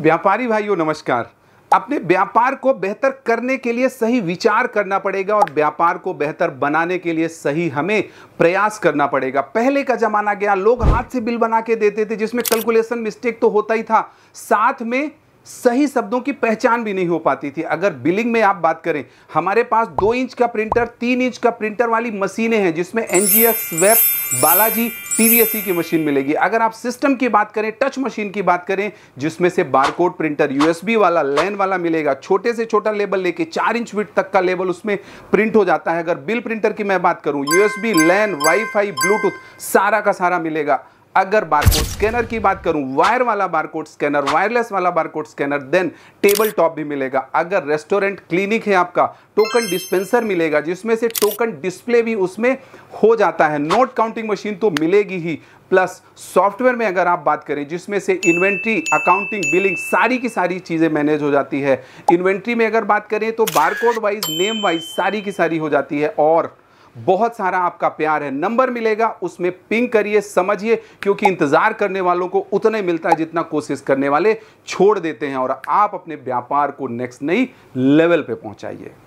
व्यापारी भाइयों नमस्कार अपने व्यापार को बेहतर करने के लिए सही विचार करना पड़ेगा और व्यापार को बेहतर बनाने के लिए सही हमें प्रयास करना पड़ेगा पहले का ज़माना गया लोग हाथ से बिल बना के देते थे जिसमें कैलकुलेशन मिस्टेक तो होता ही था साथ में सही शब्दों की पहचान भी नहीं हो पाती थी अगर बिलिंग में आप बात करें हमारे पास दो इंच का प्रिंटर तीन इंच का प्रिंटर वाली मशीनें हैं जिसमें N G S web Balaji T की मशीन मिलेगी अगर आप सिस्टम की बात करें टच मशीन की बात करें जिसमें से बारकोड प्रिंटर यूएसबी वाला लैन वाला मिलेगा छोटे से छोटा लेबल लेके चार इंच विट तक का लेबल उसमें प्रिंट हो जाता है अगर बिल प्रिंटर की मैं बात करूं यूएसबी लैन वाईफाई ब्लूटूथ सारा का सारा मिलेगा अगर बारकोड स्कैनर की बात करूं वायर वाला बारकोड स्कैनर वायरलेस वाला barcode scanner then table top भी मिलेगा अगर रेस्टोरेंट क्लिनिक है आपका टोकन डिस्पेंसर मिलेगा जिसमें से टोकन डिस्प्ले भी उसमें हो जाता है नोट काउंटिंग मशीन तो मिलेगी ही प्लस सॉफ्टवेयर में अगर आप बात करें जिसमें से इन्वेंट्री अकाउंटिंग बिलिंग सारी की सारी चीज़ें मैनेज हो जाती है इन्वेंट्री में अगर बात करें तो बारकोड वाइज नेम वाइज सारी की सारी हो जाती है और बहुत सारा आपका प्यार है नंबर मिलेगा उसमें पिंग करिए समझिए क्योंकि इंतजार करने वालों को उतना ही मिलता है जितना कोशिश करने वाले छोड़ देते हैं और आप अपने व्यापार को नेक्स्ट नई लेवल पे पहुंचाइए